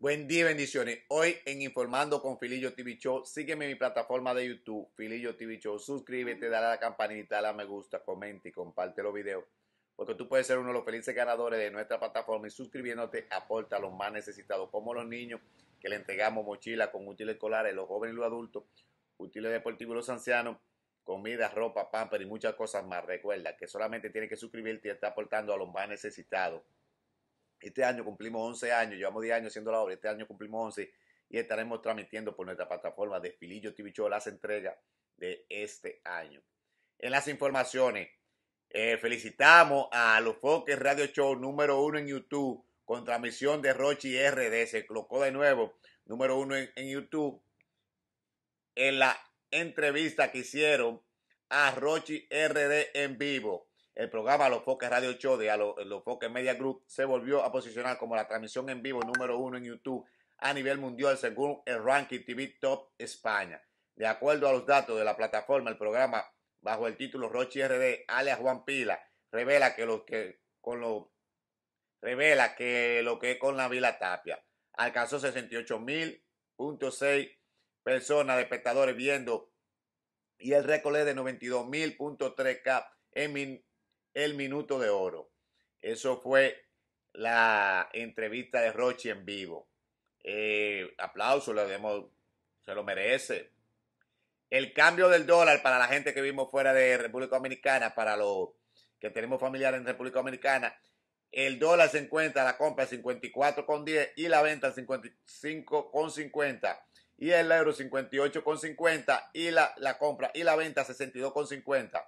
Buen día bendiciones. Hoy en Informando con Filillo TV Show, sígueme en mi plataforma de YouTube, Filillo TV Show. Suscríbete, dale a la campanita, dale a me gusta, comenta y comparte los videos. Porque tú puedes ser uno de los felices ganadores de nuestra plataforma y suscribiéndote aporta a los más necesitados, como los niños que le entregamos mochila con útiles escolares, los jóvenes y los adultos, útiles deportivos y los ancianos, comida, ropa, pamper y muchas cosas más. Recuerda que solamente tienes que suscribirte y estar aportando a los más necesitados. Este año cumplimos 11 años, llevamos 10 años haciendo la obra, este año cumplimos 11 y estaremos transmitiendo por nuestra plataforma de Filillo TV Show las entregas de este año. En las informaciones, eh, felicitamos a los Foques Radio Show número uno en YouTube con transmisión de Rochi RD. Se colocó de nuevo número uno en YouTube en la entrevista que hicieron a Rochi RD en vivo el programa Los Foques Radio Show de Los, Los Media Group se volvió a posicionar como la transmisión en vivo número uno en YouTube a nivel mundial según el ranking TV Top España. De acuerdo a los datos de la plataforma, el programa bajo el título Rochi RD, alias Juan Pila, revela que lo que con lo revela que lo que con la Vila Tapia alcanzó 68.000.6 personas de espectadores viendo y el récord es de 92.000.3K en el minuto de oro. Eso fue la entrevista de Rochi en vivo. Eh, aplauso, lo demos, se lo merece. El cambio del dólar para la gente que vimos fuera de República Dominicana, para los que tenemos familiares en República Dominicana, el dólar se encuentra la compra 54,10 y la venta 55,50 y el euro 58,50 y la, la compra y la venta 62,50.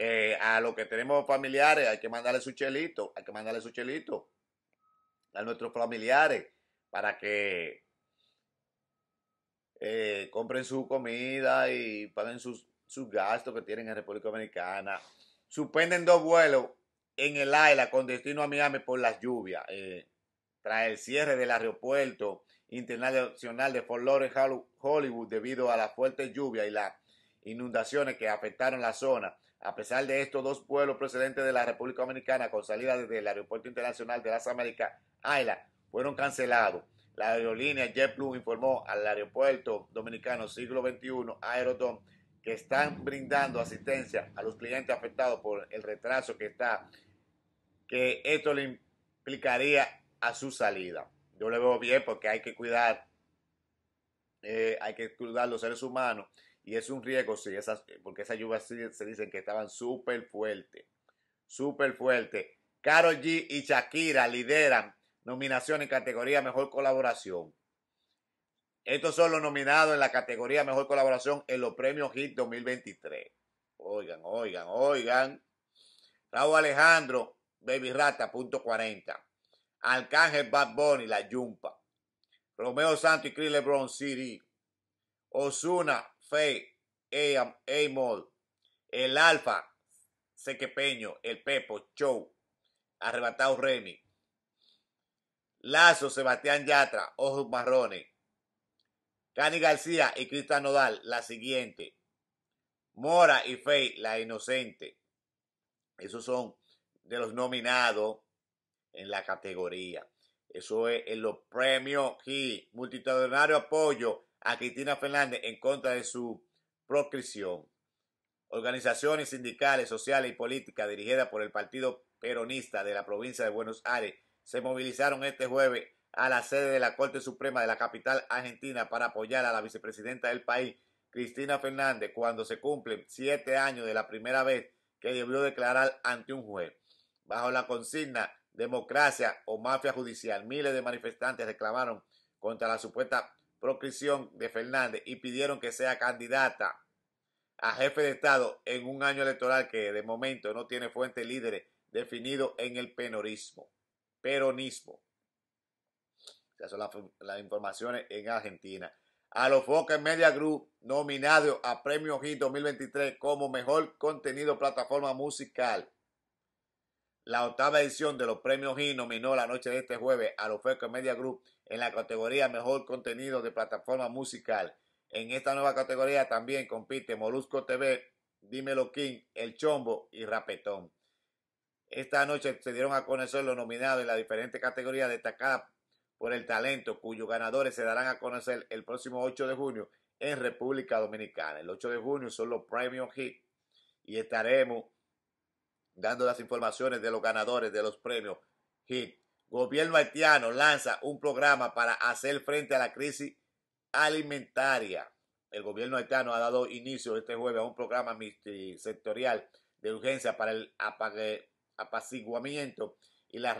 Eh, a los que tenemos familiares hay que mandarle su chelito, hay que mandarle su chelito a nuestros familiares para que eh, compren su comida y paguen sus, gastos que tienen en República Dominicana. Suspenden dos vuelos en el Isla con destino a Miami por las lluvias. Eh, tras el cierre del aeropuerto internacional de Fort Lauderdale, Hollywood, debido a la fuerte lluvia y las inundaciones que afectaron la zona, a pesar de esto, dos pueblos procedentes de la República Dominicana con salida desde el Aeropuerto Internacional de las Américas, AILA, fueron cancelados. La aerolínea JetBlue informó al aeropuerto dominicano siglo XXI, Aerodom, que están brindando asistencia a los clientes afectados por el retraso que está, que esto le implicaría a su salida. Yo lo veo bien porque hay que cuidar, eh, hay que cuidar los seres humanos y es un riesgo, sí, porque esas lluvias se dicen que estaban súper fuertes. Súper fuertes. Karol G y Shakira lideran nominación en categoría Mejor Colaboración. Estos son los nominados en la categoría Mejor Colaboración en los premios HIT 2023. Oigan, oigan, oigan. Raúl Alejandro, Baby Rata, punto 40. Arcángel Bad Bunny, La Yumpa. Romeo Santos y Chris LeBron, City. Osuna, Fe, e, Amol, el Alfa, Sequepeño, el Pepo, Show, Arrebatado Remy, Lazo, Sebastián Yatra, Ojos Marrones, Cani García y Cristian Nodal, la siguiente. Mora y Fey, la inocente. Esos son de los nominados en la categoría. Eso es en los premios y multitudinario apoyo a Cristina Fernández en contra de su proscripción. Organizaciones sindicales, sociales y políticas dirigidas por el Partido Peronista de la provincia de Buenos Aires se movilizaron este jueves a la sede de la Corte Suprema de la capital argentina para apoyar a la vicepresidenta del país, Cristina Fernández, cuando se cumplen siete años de la primera vez que debió declarar ante un juez. Bajo la consigna democracia o mafia judicial, miles de manifestantes reclamaron contra la supuesta proscripción de Fernández y pidieron que sea candidata a jefe de Estado en un año electoral que de momento no tiene fuente líderes definido en el penorismo, peronismo. Esas son las, informaciones en Argentina. A los Focus Media Group nominado a Premio Hit 2023 como mejor contenido plataforma musical. La octava edición de los premios G nominó la noche de este jueves a los Feco Media Group en la categoría Mejor Contenido de Plataforma Musical. En esta nueva categoría también compite Molusco TV, Dímelo King, El Chombo y Rapetón. Esta noche se dieron a conocer los nominados en las diferentes categorías destacadas por el talento, cuyos ganadores se darán a conocer el próximo 8 de junio en República Dominicana. El 8 de junio son los premios Hit y estaremos dando las informaciones de los ganadores de los premios Gobierno haitiano lanza un programa para hacer frente a la crisis alimentaria. El gobierno haitiano ha dado inicio este jueves a un programa sectorial de urgencia para el apaciguamiento y la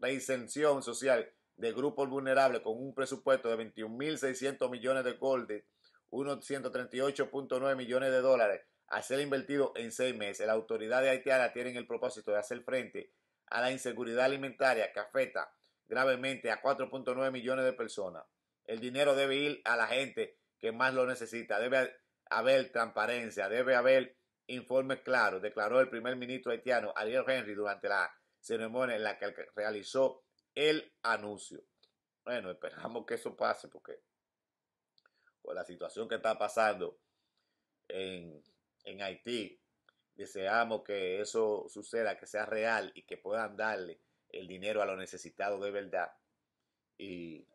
reinserción social de grupos vulnerables con un presupuesto de 21.600 millones de goldes, unos 138.9 millones de dólares a ser invertido en seis meses. La autoridad de haitiana tiene el propósito de hacer frente a la inseguridad alimentaria que afecta gravemente a 4.9 millones de personas. El dinero debe ir a la gente que más lo necesita. Debe haber transparencia, debe haber informes claros, declaró el primer ministro haitiano Ariel Henry durante la ceremonia en la que realizó el anuncio. Bueno, esperamos que eso pase porque por la situación que está pasando en en Haití. Deseamos que eso suceda, que sea real y que puedan darle el dinero a los necesitados de verdad. Y,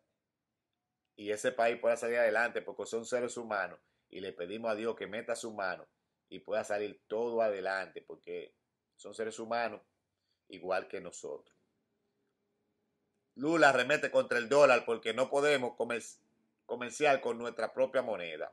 ese país pueda salir adelante porque son seres humanos y le pedimos a Dios que meta su mano y pueda salir todo adelante porque son seres humanos igual que nosotros. Lula remete contra el dólar porque no podemos comerciar con nuestra propia moneda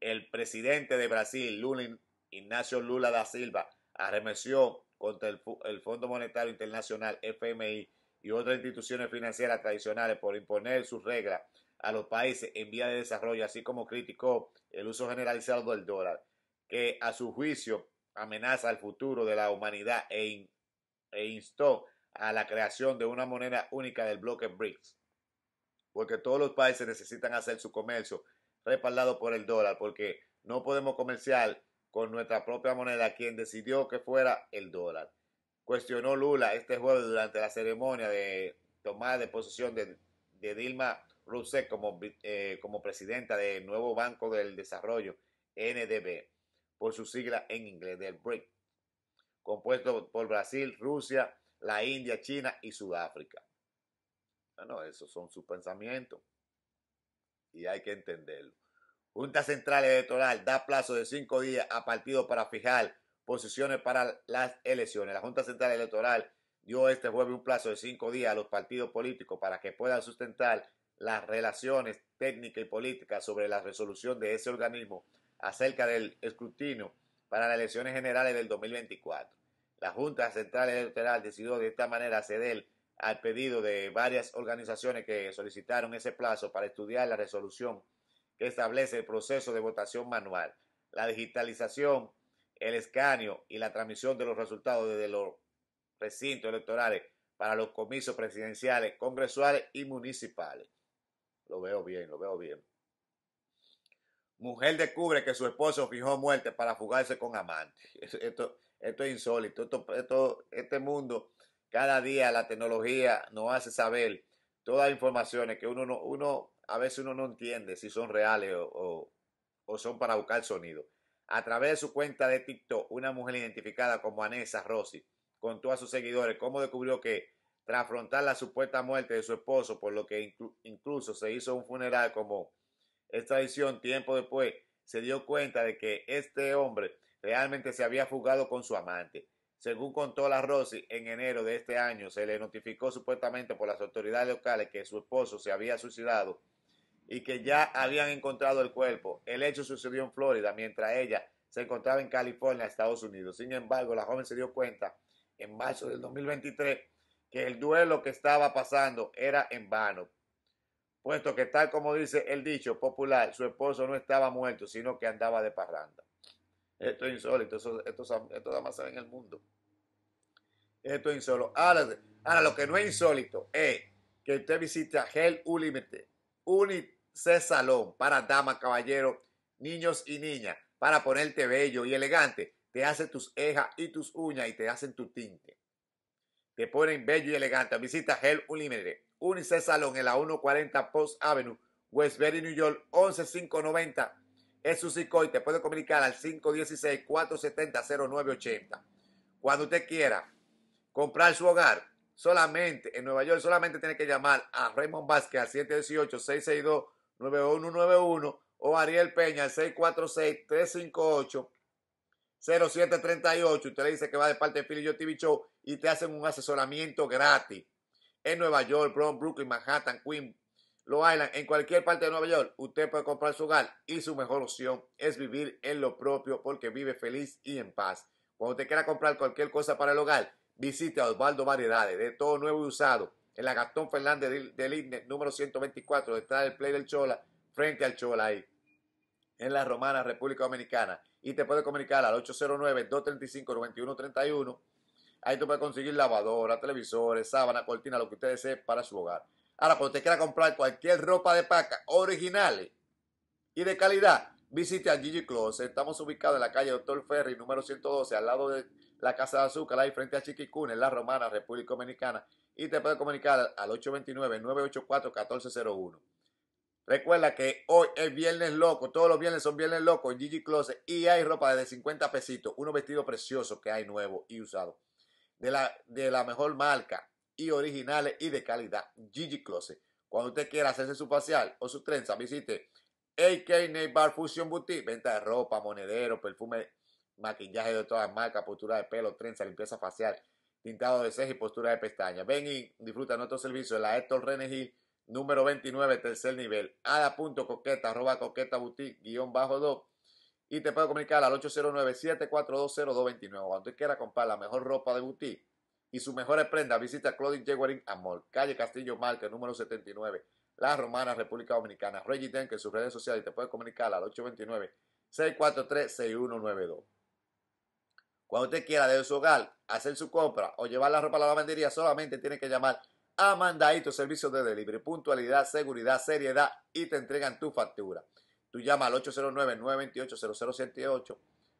el presidente de Brasil, Ignacio Lula da Silva, arremetió contra el, Fondo Monetario Internacional, FMI, y otras instituciones financieras tradicionales por imponer sus reglas a los países en vía de desarrollo, así como criticó el uso generalizado del dólar, que a su juicio amenaza el futuro de la humanidad e, e instó a la creación de una moneda única del bloque BRICS, porque todos los países necesitan hacer su comercio respaldado por el dólar, porque no podemos comerciar con nuestra propia moneda, quien decidió que fuera el dólar. Cuestionó Lula este jueves durante la ceremonia de tomada de posesión de, Dilma Rousseff como, eh, como presidenta del nuevo Banco del Desarrollo, NDB, por su sigla en inglés, del BRIC, compuesto por Brasil, Rusia, la India, China y Sudáfrica. Bueno, esos son sus pensamientos y hay que entenderlo. Junta Central Electoral da plazo de cinco días a partidos para fijar posiciones para las elecciones. La Junta Central Electoral dio este jueves un plazo de cinco días a los partidos políticos para que puedan sustentar las relaciones técnicas y políticas sobre la resolución de ese organismo acerca del escrutinio para las elecciones generales del 2024. La Junta Central Electoral decidió de esta manera ceder al pedido de varias organizaciones que solicitaron ese plazo para estudiar la resolución que establece el proceso de votación manual, la digitalización, el escaneo y la transmisión de los resultados desde los recintos electorales para los comicios presidenciales, congresuales y municipales. Lo veo bien, lo veo bien. Mujer descubre que su esposo fijó muerte para fugarse con amante. Esto, es insólito. este mundo cada día la tecnología nos hace saber todas las informaciones que uno, no, a veces uno no entiende si son reales o, son para buscar sonido. A través de su cuenta de TikTok, una mujer identificada como Anessa Rossi contó a sus seguidores cómo descubrió que tras afrontar la supuesta muerte de su esposo, por lo que incluso se hizo un funeral como esta tiempo después se dio cuenta de que este hombre realmente se había fugado con su amante. Según contó la Rossi, en enero de este año se le notificó supuestamente por las autoridades locales que su esposo se había suicidado y que ya habían encontrado el cuerpo. El hecho sucedió en Florida mientras ella se encontraba en California, Estados Unidos. Sin embargo, la joven se dio cuenta en marzo del 2023 que el duelo que estaba pasando era en vano, puesto que tal como dice el dicho popular, su esposo no estaba muerto, sino que andaba de parranda. Esto es insólito, esto, esto más en el mundo. Esto es insólito. Ahora, lo que no es insólito es que usted visita Hell Unlimited, Unice Salón para damas, caballeros, niños y niñas, para ponerte bello y elegante. Te hacen tus cejas y tus uñas y te hacen tu tinte. Te ponen bello y elegante. Visita Hell Unlimited, Unice Salón en la 140 Post Avenue, Westbury, New York, 11590 es su y Te puede comunicar al 516-470-0980. Cuando usted quiera comprar su hogar, solamente en Nueva York, solamente tiene que llamar a Raymond Vázquez al 718-662-9191 o Ariel Peña al 646-358. 0738, usted le dice que va de parte de Yo TV Show y te hacen un asesoramiento gratis en Nueva York, Bronx, Brooklyn, Manhattan, Queens, lo Island, en cualquier parte de Nueva York, usted puede comprar su hogar y su mejor opción es vivir en lo propio porque vive feliz y en paz. Cuando usted quiera comprar cualquier cosa para el hogar, visite a Osvaldo Variedades, de todo nuevo y usado, en la Gastón Fernández del, INE, número 124, está el Play del Chola, frente al Chola ahí, en la Romana, República Dominicana. Y te puede comunicar al 809-235-9131. Ahí tú puedes conseguir lavadora, televisores, sábanas, cortinas, lo que usted desee para su hogar. Ahora, cuando te quiera comprar cualquier ropa de paca original y de calidad, visite a Gigi Closet. Estamos ubicados en la calle Doctor Ferry, número 112, al lado de la Casa de Azúcar, ahí frente a Chiquicún, en La Romana, República Dominicana. Y te puede comunicar al 829-984-1401. Recuerda que hoy es viernes loco, todos los viernes son viernes locos en Gigi Closet y hay ropa de 50 pesitos, uno vestidos preciosos que hay nuevo y usado. De la, de la mejor marca, y originales y de calidad. Gigi Closet. Cuando usted quiera hacerse su facial o su trenza, visite AK Neybar Fusion Boutique. Venta de ropa, monedero, perfume, maquillaje de todas las marcas, postura de pelo, trenza, limpieza facial, tintado de cejas, y postura de pestaña. Ven y disfruta nuestro servicio en la Héctor Renegí, número 29, tercer nivel. Ada.coqueta, arroba coqueta boutique, guión bajo 2. Y te puedo comunicar al 809 229 Cuando usted quiera comprar la mejor ropa de boutique y sus mejores prendas, visita Claudine Yeguarín Amor, calle Castillo Marque, número 79, La Romana, República Dominicana. Reggie que en sus redes sociales, y te puedes comunicar al 829-643-6192. Cuando usted quiera de su hogar hacer su compra o llevar la ropa a la lavandería, solamente tiene que llamar a Mandaito Servicios de Delivery. Puntualidad, seguridad, seriedad y te entregan tu factura. Tú llama al 809-928-0078.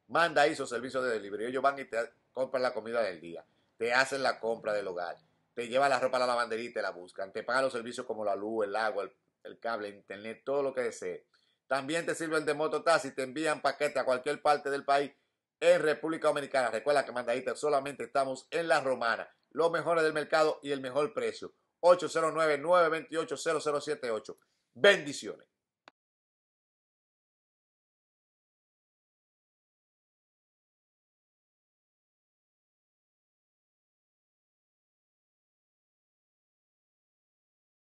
Manda Servicios servicio de delivery. Ellos van y te compran la comida del día te hacen la compra del hogar, te llevan la ropa a la lavandería y te la buscan, te pagan los servicios como la luz, el agua, el, cable, internet, todo lo que desees. También te sirven de mototaxi, te envían paquetes a cualquier parte del país en República Dominicana. Recuerda que mandadita solamente estamos en la romana, los mejores del mercado y el mejor precio. 809-928-0078. Bendiciones.